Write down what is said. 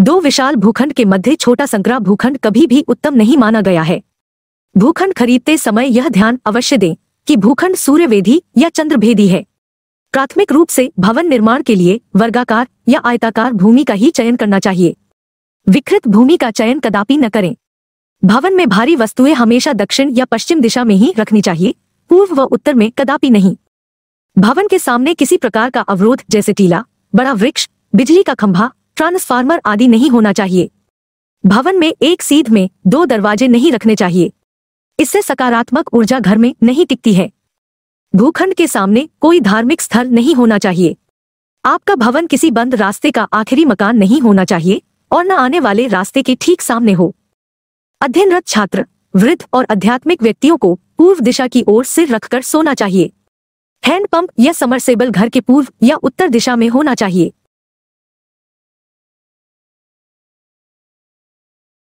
दो विशाल भूखंड के मध्य छोटा संक्रा भूखंड कभी भी उत्तम नहीं माना गया है भूखंड खरीदते समय यह ध्यान अवश्य दें कि भूखंड सूर्यवेदी या चंद्रभेदी है प्राथमिक रूप से भवन निर्माण के लिए वर्गाकार या आयताकार भूमि का ही चयन करना चाहिए विकृत भूमि का चयन कदापि न करें भवन में भारी वस्तुएं हमेशा दक्षिण या पश्चिम दिशा में ही रखनी चाहिए पूर्व व उत्तर में कदापि नहीं भवन के सामने किसी प्रकार का अवरोध जैसे टीला बड़ा वृक्ष बिजली का खंभा ट्रांसफार्मर आदि नहीं होना चाहिए भवन में एक सीध में दो दरवाजे नहीं रखने चाहिए इससे सकारात्मक ऊर्जा घर में नहीं टिकती है भूखंड के सामने कोई धार्मिक स्थल नहीं होना चाहिए आपका भवन किसी बंद रास्ते का आखिरी मकान नहीं होना चाहिए और न आने वाले रास्ते के ठीक सामने हो अध्ययनरत छात्र वृद्ध और आध्यात्मिक व्यक्तियों को पूर्व दिशा की ओर सिर रखकर सोना चाहिए हैंडपंप या समरसेबल घर के पूर्व या उत्तर दिशा में होना चाहिए